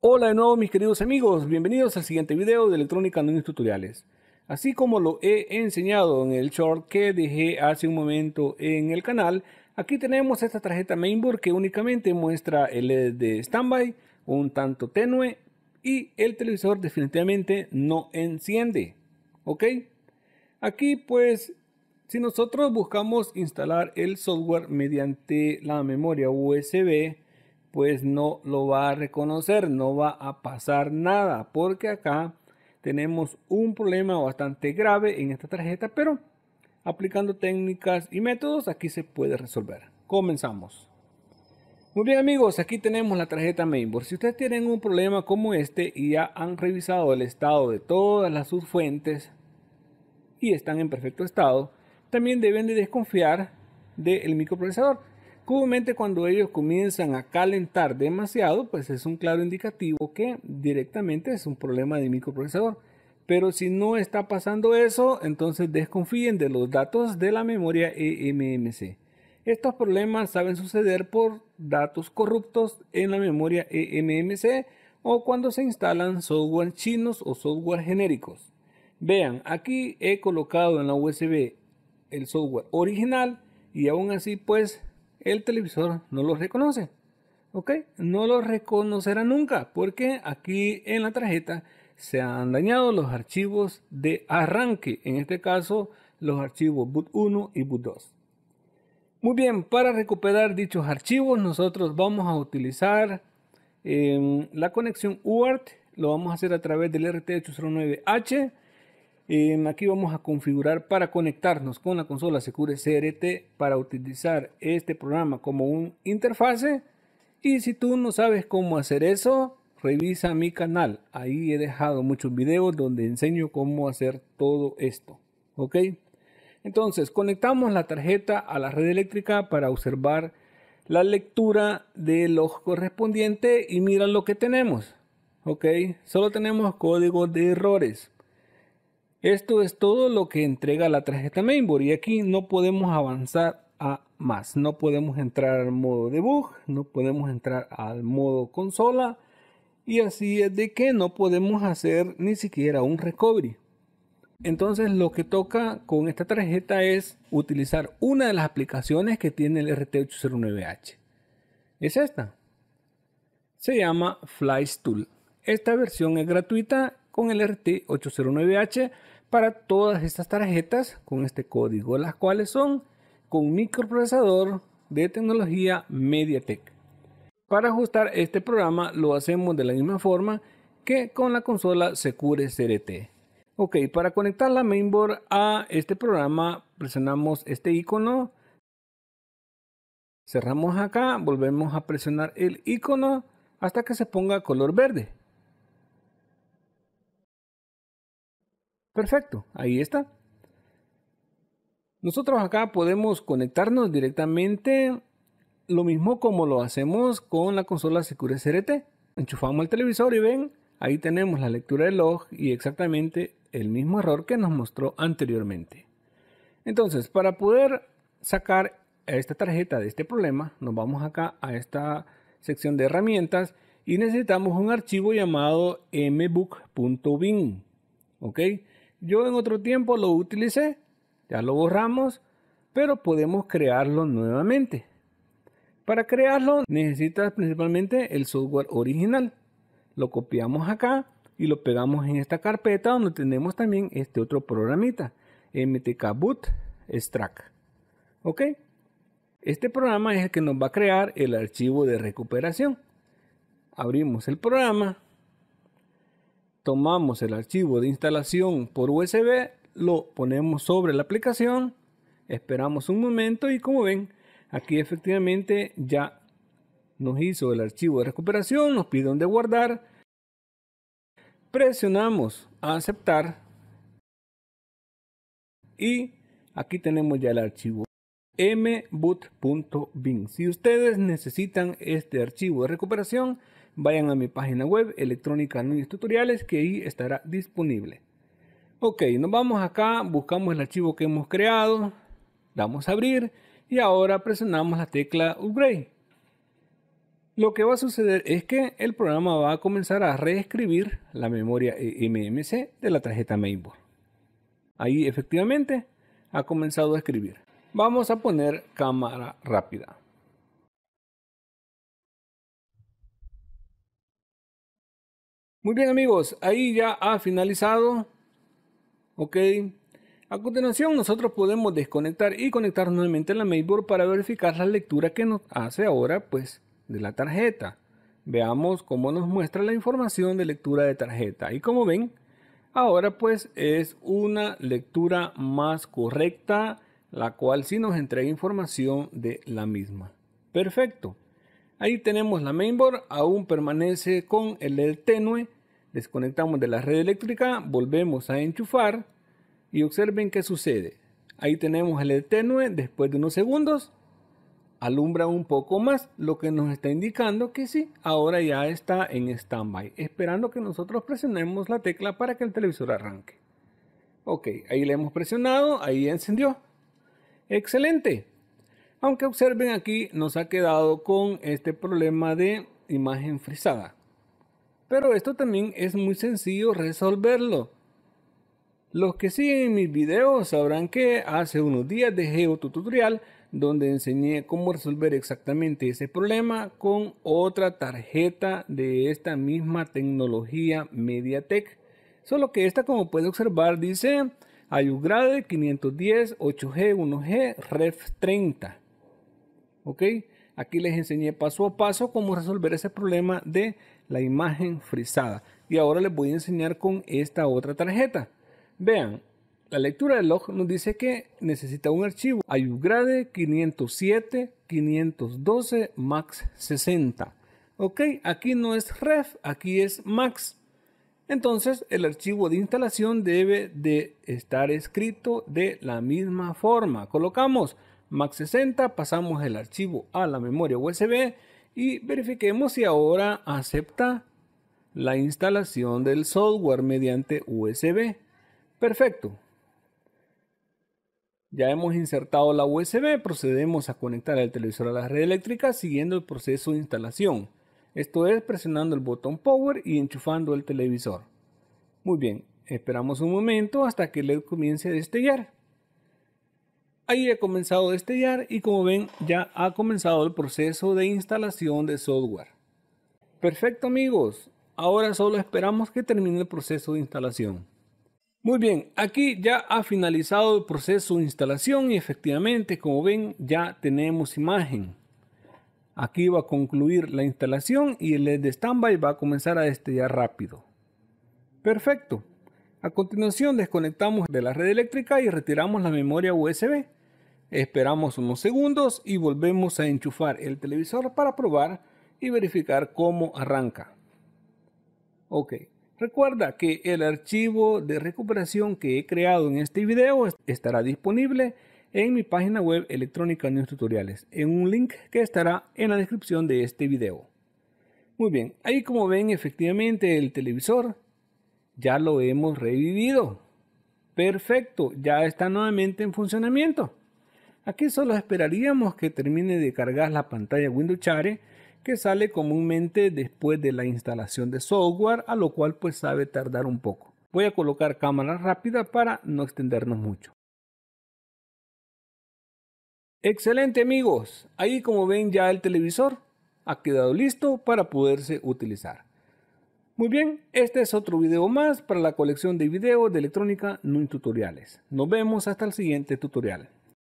Hola de nuevo mis queridos amigos, bienvenidos al siguiente video de Electrónica unos Tutoriales. Así como lo he enseñado en el short que dejé hace un momento en el canal, aquí tenemos esta tarjeta mainboard que únicamente muestra el LED de standby, un tanto tenue, y el televisor definitivamente no enciende. ¿Ok? Aquí pues, si nosotros buscamos instalar el software mediante la memoria USB, pues no lo va a reconocer, no va a pasar nada, porque acá tenemos un problema bastante grave en esta tarjeta, pero aplicando técnicas y métodos aquí se puede resolver. Comenzamos. Muy bien amigos, aquí tenemos la tarjeta mainboard. Si ustedes tienen un problema como este y ya han revisado el estado de todas las subfuentes y están en perfecto estado, también deben de desconfiar del microprocesador. Comúnmente cuando ellos comienzan a calentar demasiado, pues es un claro indicativo que directamente es un problema de microprocesador. Pero si no está pasando eso, entonces desconfíen de los datos de la memoria eMMC. Estos problemas saben suceder por datos corruptos en la memoria eMMC o cuando se instalan software chinos o software genéricos. Vean, aquí he colocado en la USB el software original y aún así pues el televisor no lo reconoce. ¿Ok? No lo reconocerá nunca porque aquí en la tarjeta se han dañado los archivos de arranque, en este caso los archivos boot 1 y boot 2. Muy bien, para recuperar dichos archivos nosotros vamos a utilizar em, la conexión UART, lo vamos a hacer a través del RT809H aquí vamos a configurar para conectarnos con la consola Secure CRT para utilizar este programa como un interfase. Y si tú no sabes cómo hacer eso, revisa mi canal. Ahí he dejado muchos videos donde enseño cómo hacer todo esto. ¿Ok? Entonces, conectamos la tarjeta a la red eléctrica para observar la lectura de los correspondientes y mira lo que tenemos. ¿Ok? Solo tenemos código de errores. Esto es todo lo que entrega la tarjeta mainboard y aquí no podemos avanzar a más. No podemos entrar al modo debug, no podemos entrar al modo consola y así es de que no podemos hacer ni siquiera un recovery. Entonces lo que toca con esta tarjeta es utilizar una de las aplicaciones que tiene el RT809H. Es esta. Se llama FlyStool. Esta versión es gratuita con el RT809H para todas estas tarjetas con este código, las cuales son con microprocesador de tecnología MediaTek. Para ajustar este programa lo hacemos de la misma forma que con la consola Secure CRT. Ok, para conectar la mainboard a este programa presionamos este icono, cerramos acá, volvemos a presionar el icono hasta que se ponga color verde. Perfecto, ahí está. Nosotros acá podemos conectarnos directamente, lo mismo como lo hacemos con la consola Secure SRT. Enchufamos el televisor y ven, ahí tenemos la lectura de log y exactamente el mismo error que nos mostró anteriormente. Entonces, para poder sacar esta tarjeta de este problema, nos vamos acá a esta sección de herramientas y necesitamos un archivo llamado mbook.bin. ¿ok? Yo en otro tiempo lo utilicé, ya lo borramos, pero podemos crearlo nuevamente. Para crearlo necesitas principalmente el software original. Lo copiamos acá y lo pegamos en esta carpeta donde tenemos también este otro programita, MTK Boot ¿Ok? Este programa es el que nos va a crear el archivo de recuperación. Abrimos el programa, tomamos el archivo de instalación por USB, lo ponemos sobre la aplicación, esperamos un momento y como ven, aquí efectivamente ya nos hizo el archivo de recuperación, nos piden de guardar, presionamos a aceptar y aquí tenemos ya el archivo mboot.bin. Si ustedes necesitan este archivo de recuperación, vayan a mi página web electrónica Núñez Tutoriales que ahí estará disponible. Ok, nos vamos acá, buscamos el archivo que hemos creado, damos a abrir y ahora presionamos la tecla Upgrade. Lo que va a suceder es que el programa va a comenzar a reescribir la memoria e MMC de la tarjeta mainboard. Ahí efectivamente ha comenzado a escribir. Vamos a poner cámara rápida. Muy bien amigos, ahí ya ha finalizado. Ok. A continuación nosotros podemos desconectar y conectar nuevamente la mailboard para verificar la lectura que nos hace ahora pues de la tarjeta. Veamos cómo nos muestra la información de lectura de tarjeta. Y como ven, ahora pues es una lectura más correcta, la cual sí nos entrega información de la misma. Perfecto. Ahí tenemos la mainboard, aún permanece con el LED tenue. Desconectamos de la red eléctrica, volvemos a enchufar y observen qué sucede. Ahí tenemos el LED tenue, después de unos segundos alumbra un poco más, lo que nos está indicando que sí, ahora ya está en standby, esperando que nosotros presionemos la tecla para que el televisor arranque. Ok, ahí le hemos presionado, ahí encendió. Excelente. Aunque observen aquí, nos ha quedado con este problema de imagen frisada. Pero esto también es muy sencillo resolverlo. Los que siguen mis videos sabrán que hace unos días dejé otro tutorial donde enseñé cómo resolver exactamente ese problema con otra tarjeta de esta misma tecnología MediaTek. Solo que esta como puede observar dice Ayugrade 510 8G 1G Ref 30. ¿ok? Aquí les enseñé paso a paso cómo resolver ese problema de la imagen frisada. Y ahora les voy a enseñar con esta otra tarjeta. Vean, la lectura del log nos dice que necesita un archivo ayugrade 507 512 max 60. Ok, aquí no es ref, aquí es max. Entonces el archivo de instalación debe de estar escrito de la misma forma. Colocamos mac 60 pasamos el archivo a la memoria USB y verifiquemos si ahora acepta la instalación del software mediante USB. Perfecto. Ya hemos insertado la USB, procedemos a conectar el televisor a la red eléctrica siguiendo el proceso de instalación. Esto es presionando el botón power y enchufando el televisor. Muy bien, esperamos un momento hasta que el LED comience a destellar. Ahí ha comenzado a destellar y como ven ya ha comenzado el proceso de instalación de software. Perfecto amigos, ahora solo esperamos que termine el proceso de instalación. Muy bien, aquí ya ha finalizado el proceso de instalación y efectivamente como ven ya tenemos imagen. Aquí va a concluir la instalación y el LED de standby va a comenzar a destellar rápido. Perfecto. A continuación desconectamos de la red eléctrica y retiramos la memoria USB. Esperamos unos segundos y volvemos a enchufar el televisor para probar y verificar cómo arranca. Ok, recuerda que el archivo de recuperación que he creado en este video estará disponible en mi página web electrónica News Tutoriales, en un link que estará en la descripción de este video. Muy bien, ahí como ven efectivamente el televisor ya lo hemos revivido. Perfecto, ya está nuevamente en funcionamiento. Aquí solo esperaríamos que termine de cargar la pantalla Windows Chare, que sale comúnmente después de la instalación de software, a lo cual pues sabe tardar un poco. Voy a colocar cámara rápida para no extendernos mucho. Excelente amigos, ahí como ven ya el televisor ha quedado listo para poderse utilizar. Muy bien, este es otro video más para la colección de videos de electrónica no tutoriales. Nos vemos hasta el siguiente tutorial.